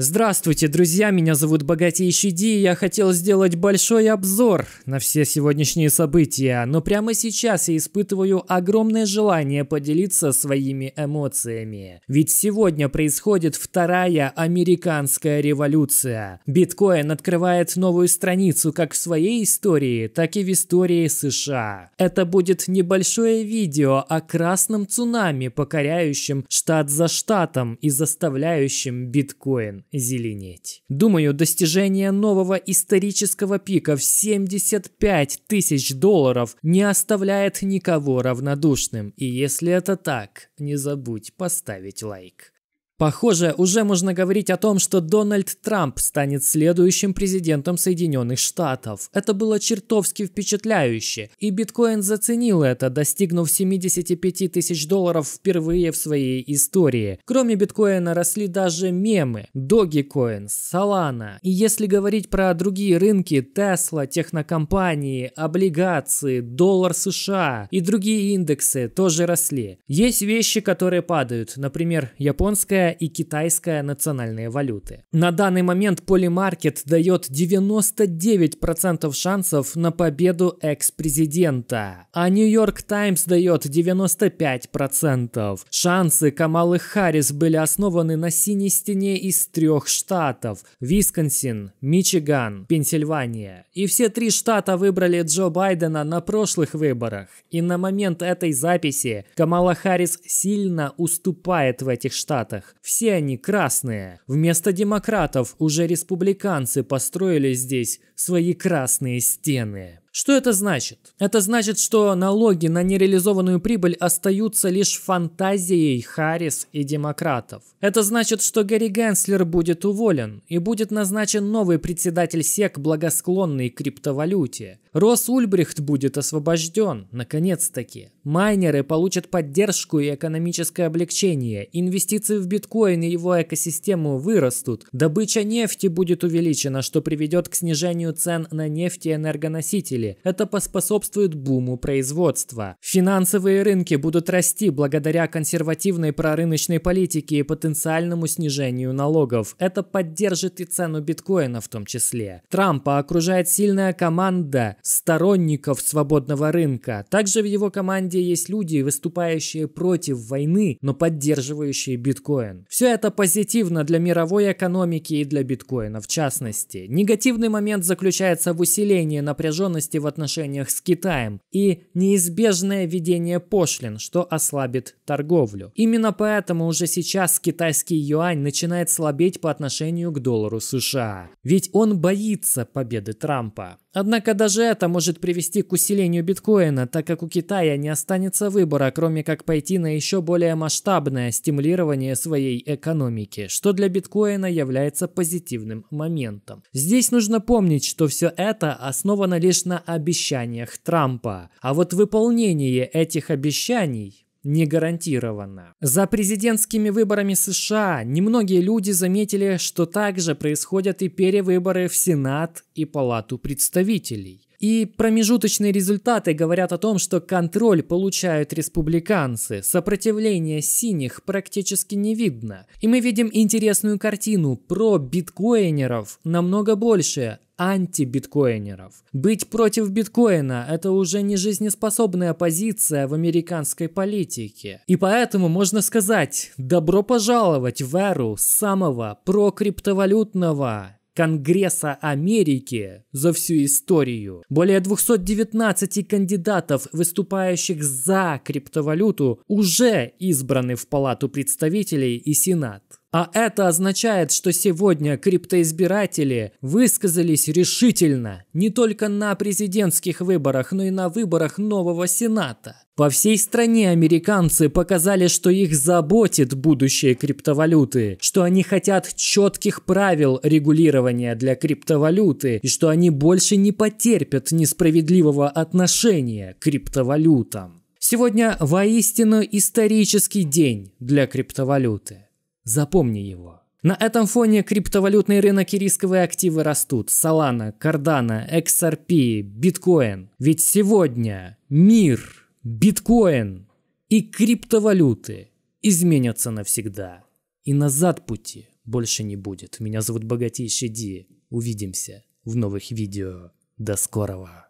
Здравствуйте, друзья, меня зовут Богатейший Ди, и я хотел сделать большой обзор на все сегодняшние события, но прямо сейчас я испытываю огромное желание поделиться своими эмоциями. Ведь сегодня происходит вторая американская революция. Биткоин открывает новую страницу как в своей истории, так и в истории США. Это будет небольшое видео о красном цунами, покоряющем штат за штатом и заставляющем биткоин зеленеть. Думаю, достижение нового исторического пика в 75 тысяч долларов не оставляет никого равнодушным. И если это так, не забудь поставить лайк. Похоже, уже можно говорить о том, что Дональд Трамп станет следующим президентом Соединенных Штатов. Это было чертовски впечатляюще, и биткоин заценил это, достигнув 75 тысяч долларов впервые в своей истории. Кроме биткоина росли даже мемы, Dogecoin, Solana. И если говорить про другие рынки, Tesla, технокомпании, облигации, доллар США и другие индексы тоже росли. Есть вещи, которые падают, например, японская белорусская и китайская национальные валюты. На данный момент Polymarket дает 99% шансов на победу экс-президента, а Нью-Йорк Таймс дает 95%. Шансы Камалы Харрис были основаны на синей стене из трех штатов – Висконсин, Мичиган, Пенсильвания. И все три штата выбрали Джо Байдена на прошлых выборах. И на момент этой записи Камала Харрис сильно уступает в этих штатах. Все они красные. Вместо демократов уже республиканцы построили здесь свои красные стены. Что это значит? Это значит, что налоги на нереализованную прибыль остаются лишь фантазией Харрис и демократов. Это значит, что Гэри Генслер будет уволен и будет назначен новый председатель СЕК, благосклонный к криптовалюте. Рос Ульбрихт будет освобожден, наконец-таки. Майнеры получат поддержку и экономическое облегчение, инвестиции в биткоин и его экосистему вырастут, добыча нефти будет увеличена, что приведет к снижению цен на нефть и энергоносители, прибыли. Это поспособствует буму производства. Финансовые рынки будут расти благодаря консервативной прорыночной политике и потенциальному снижению налогов. Это поддержит и цену биткоина в том числе. Трампа окружает сильная команда сторонников свободного рынка. Также в его команде есть люди, выступающие против войны, но поддерживающие биткоин. Все это позитивно для мировой экономики и для биткоина в частности. Негативный момент заключается в усилении напряженности в отношениях с Китаем и неизбежное введение пошлин, что ослабит торговлю. Именно поэтому уже сейчас китайский юань начинает слабеть по отношению к доллару США. Ведь он боится победы Трампа. Однако даже это может привести к усилению биткоина, так как у Китая не останется выбора, кроме как пойти на еще более масштабное стимулирование своей экономики, что для биткоина является позитивным моментом. Здесь нужно помнить, что все это основано лишь на обещаниях Трампа, а вот выполнение этих обещаний не гарантировано. За президентскими выборами США немногие люди заметили, что также происходят и перевыборы в Сенат и Палату представителей. И промежуточные результаты говорят о том, что контроль получают республиканцы, сопротивления синих практически не видно. И мы видим интересную картину про биткоинеров намного больше, антибиткоинеров. Быть против биткоина – это уже не жизнеспособная позиция в американской политике. И поэтому можно сказать «добро пожаловать в эру самого прокриптовалютного Конгресса Америки за всю историю. Более 219 кандидатов, выступающих за криптовалюту, уже избраны в Палату представителей и Сенат. А это означает, что сегодня криптоизбиратели высказались решительно не только на президентских выборах, но и на выборах нового Сената. По всей стране американцы показали, что их заботит будущее криптовалюты, что они хотят четких правил регулирования для криптовалюты и что они больше не потерпят несправедливого отношения к криптовалютам. Сегодня воистину исторический день для криптовалюты. Запомни его. На этом фоне криптовалютный рынок и рисковые активы растут. Solana, Cardano, XRP, биткоин. Ведь сегодня мир, биткоин и криптовалюты изменятся навсегда. И назад пути больше не будет. Меня зовут Богатейший Ди. Увидимся в новых видео. До скорого.